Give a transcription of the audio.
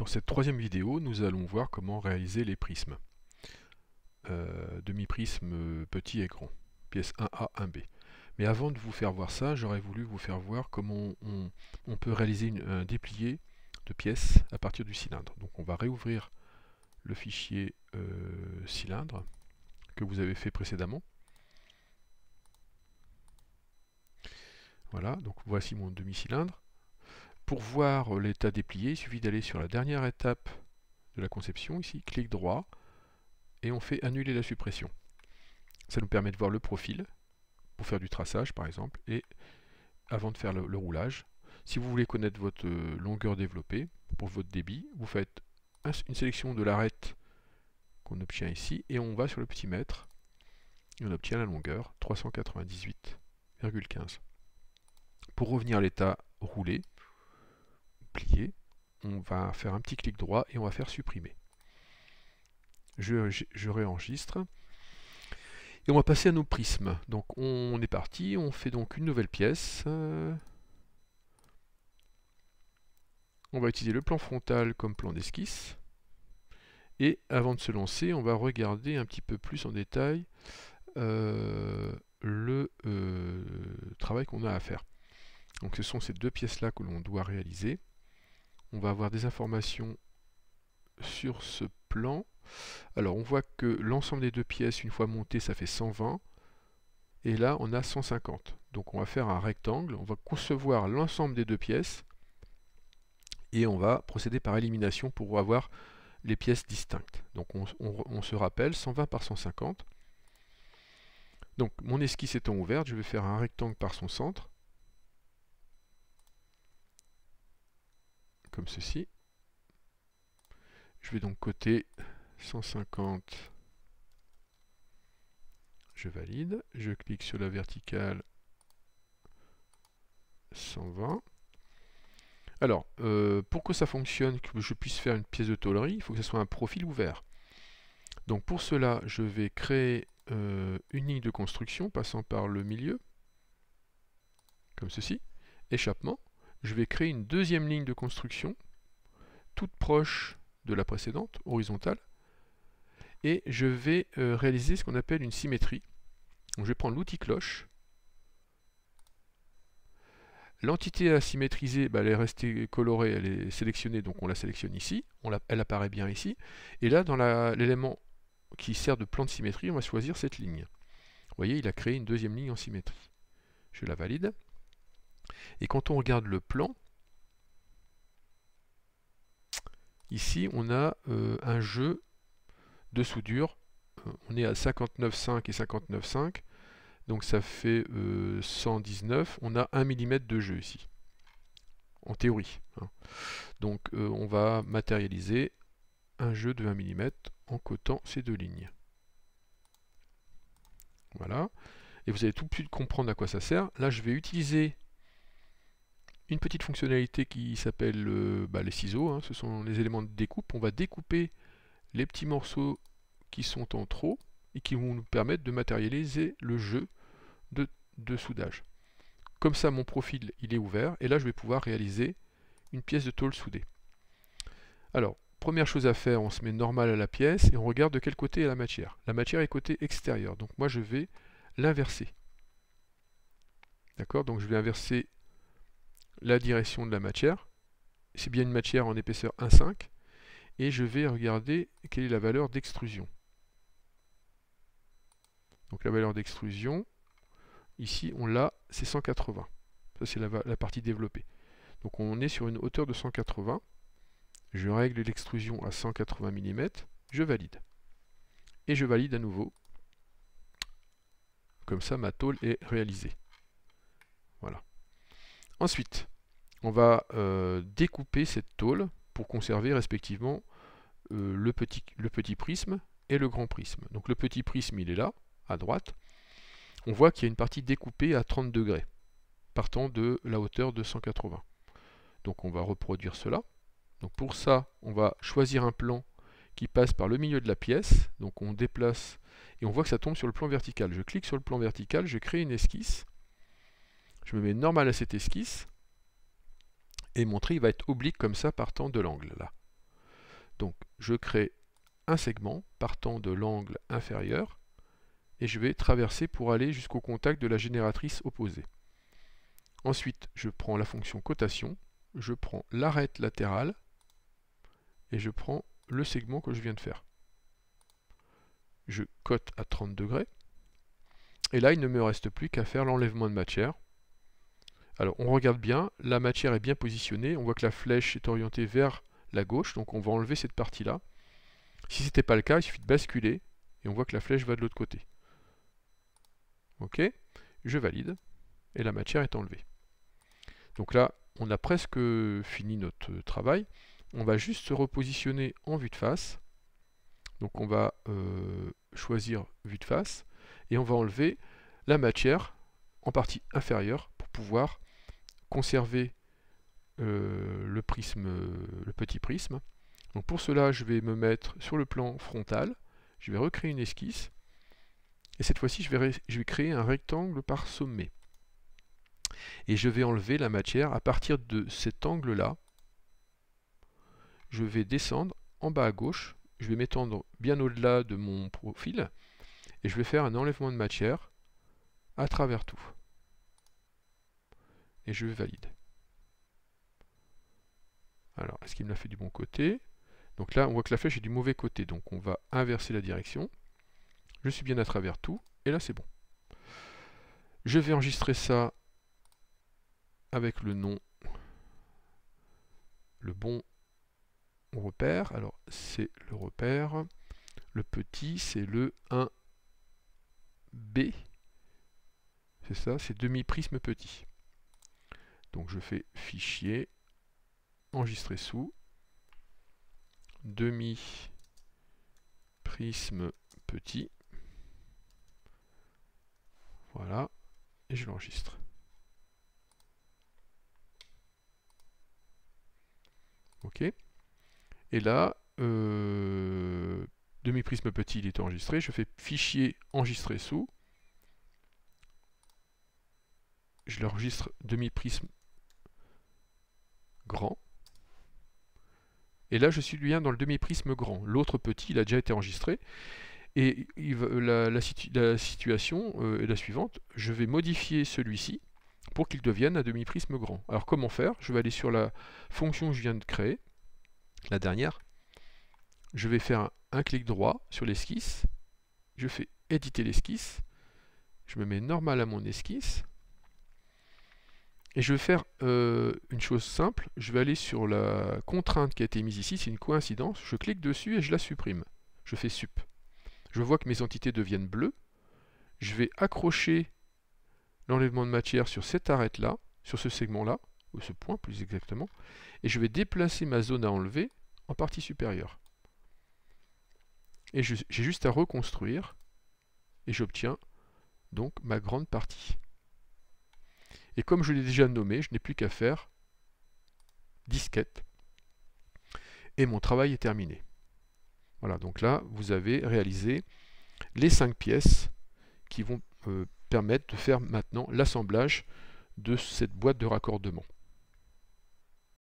Dans cette troisième vidéo, nous allons voir comment réaliser les prismes. Euh, demi-prisme euh, petit et grand, pièce 1A, 1B. Mais avant de vous faire voir ça, j'aurais voulu vous faire voir comment on, peut réaliser un déplié de pièces à partir du cylindre. Donc on va réouvrir le fichier euh, cylindre que vous avez fait précédemment. Voilà, donc voici mon demi-cylindre. Pour voir euh, l'état déplié, il suffit d'aller sur la dernière étape de la conception, ici, clic droit, et on fait annuler la suppression. Ça nous permet de voir le profil, pour faire du traçage par exemple, et avant de faire le, roulage. Si vous voulez connaître votre euh, longueur développée, pour votre débit, vous faites une sélection de l'arête qu'on obtient ici, et on va sur le petit mètre, et on obtient la longueur, 398,15. Pour revenir à l'état roulé, on va faire un petit clic droit et on va faire supprimer. Je, réenregistre. Et on va passer à nos prismes. Donc on est parti, on fait donc une nouvelle pièce. On va utiliser le plan frontal comme plan d'esquisse. Et avant de se lancer, on va regarder un petit peu plus en détail euh, le euh, travail qu'on a à faire. Donc ce sont ces deux pièces-là que l'on doit réaliser on va avoir des informations sur ce plan. Alors on voit que l'ensemble des deux pièces, une fois montées, ça fait 120. Et là, on a 150. Donc on va faire un rectangle, on va concevoir l'ensemble des deux pièces. Et on va procéder par élimination pour avoir les pièces distinctes. Donc on, on se rappelle, 120 par 150. Donc mon esquisse étant ouverte, je vais faire un rectangle par son centre. ceci. Je vais donc coter 150. Je valide. Je clique sur la verticale 120. Alors, euh, pour que ça fonctionne, que je puisse faire une pièce de tôlerie, il faut que ce soit un profil ouvert. Donc pour cela, je vais créer euh, une ligne de construction passant par le milieu, comme ceci, échappement je vais créer une deuxième ligne de construction, toute proche de la précédente, horizontale, et je vais euh, réaliser ce qu'on appelle une symétrie. je vais prendre l'outil cloche, L'entité à symétriser, bah, elle est restée colorée, elle est sélectionnée, donc on la sélectionne ici, on elle apparaît bien ici. Et là, dans l'élément qui sert de plan de symétrie, on va choisir cette ligne. Vous voyez, il a créé une deuxième ligne en symétrie. Je la valide. Et quand on regarde le plan, ici on a euh, un jeu de soudure. Euh, on est à 59,5 et 59,5. Donc ça fait 119. Euh, on a 1 mm de jeu ici. En théorie. Hein. Donc on va matérialiser un jeu de 1 mm en cotant ces deux lignes. Voilà. Et vous allez tout de suite comprendre à quoi ça sert. Là, je vais utiliser une petite fonctionnalité qui s'appelle euh, bah, les ciseaux, hein. ce sont les éléments de découpe. On va découper les petits morceaux qui sont en trop et qui vont nous permettre de matérialiser le jeu de, de soudage. Comme ça, mon profil il est ouvert et là, je vais pouvoir réaliser une pièce de tôle soudée. Alors, première chose à faire, on se met normal à la pièce et on regarde de quel côté est la matière. La matière est côté extérieur, donc moi je vais l'inverser. D'accord Donc je vais inverser la direction de la matière. C'est bien une matière en épaisseur 1,5. Et je vais regarder quelle est la valeur d'extrusion. Donc la valeur d'extrusion, ici on l'a, c'est 180. Ça c'est la, partie développée. Donc on est sur une hauteur de 180. Je règle l'extrusion à 180 mm. Je valide. Et je valide à nouveau. Comme ça ma tôle est réalisée. Voilà. Ensuite, on va euh, découper cette tôle pour conserver respectivement euh, le, petit, le petit prisme et le grand prisme. Donc le petit prisme, il est là, à droite. On voit qu'il y a une partie découpée à 30 degrés, partant de la hauteur de 180. Donc on va reproduire cela. Donc pour ça, on va choisir un plan qui passe par le milieu de la pièce. Donc on déplace et on voit que ça tombe sur le plan vertical. Je clique sur le plan vertical, je crée une esquisse. Je me mets normal à cette esquisse et mon tri va être oblique comme ça partant de l'angle là. Donc je crée un segment partant de l'angle inférieur et je vais traverser pour aller jusqu'au contact de la génératrice opposée. Ensuite, je prends la fonction cotation, je prends l'arête latérale et je prends le segment que je viens de faire. Je cote à 30 degrés. Et là, il ne me reste plus qu'à faire l'enlèvement de matière alors on regarde bien, la matière est bien positionnée, on voit que la flèche est orientée vers la gauche, donc on va enlever cette partie-là. Si ce n'était pas le cas, il suffit de basculer, et on voit que la flèche va de l'autre côté. Ok, je valide, et la matière est enlevée. Donc là, on a presque fini notre euh, travail. On va juste se repositionner en vue de face. Donc on va euh, choisir vue de face, et on va enlever la matière en partie inférieure pour pouvoir conserver euh, le, prisme, euh, le petit prisme. Donc pour cela, je vais me mettre sur le plan frontal, je vais recréer une esquisse, et cette fois-ci, je je vais créer un rectangle par sommet. Et je vais enlever la matière à partir de cet angle-là. Je vais descendre en bas à gauche, je vais m'étendre bien au-delà de mon profil, et je vais faire un enlèvement de matière à travers tout je valide. Alors, est-ce qu'il me l'a fait du bon côté Donc là, on voit que la flèche est du mauvais côté, donc on va inverser la direction. Je suis bien à travers tout, et là c'est bon. Je vais enregistrer ça avec le nom, le bon repère. Alors, c'est le repère. Le petit, c'est le 1B. C'est ça, c'est demi-prisme petit. Donc je fais fichier, enregistrer sous, demi prisme petit. Voilà, et je l'enregistre. Ok. Et là, euh, demi-prisme petit, il est enregistré. Je fais fichier enregistrer sous. Je l'enregistre demi-prisme grand. Et là, je suis bien dans le demi-prisme grand. L'autre petit, il a déjà été enregistré. Et la, situation euh, est la suivante. Je vais modifier celui-ci pour qu'il devienne un demi-prisme grand. Alors comment faire Je vais aller sur la fonction que je viens de créer, la dernière. Je vais faire un clic droit sur l'esquisse. Je fais éditer l'esquisse. Je me mets normal à mon esquisse. Et je vais faire euh, une chose simple, je vais aller sur la contrainte qui a été mise ici, c'est une coïncidence, je clique dessus et je la supprime. Je fais sup. Je vois que mes entités deviennent bleues, je vais accrocher l'enlèvement de matière sur cette arête-là, sur ce segment-là, ou ce point plus exactement, et je vais déplacer ma zone à enlever en partie supérieure. Et j'ai juste à reconstruire, et j'obtiens donc ma grande partie. Et comme je l'ai déjà nommé, je n'ai plus qu'à faire disquette. Et mon travail est terminé. Voilà, donc là, vous avez réalisé les cinq pièces qui vont euh, permettre de faire maintenant l'assemblage de cette boîte de raccordement.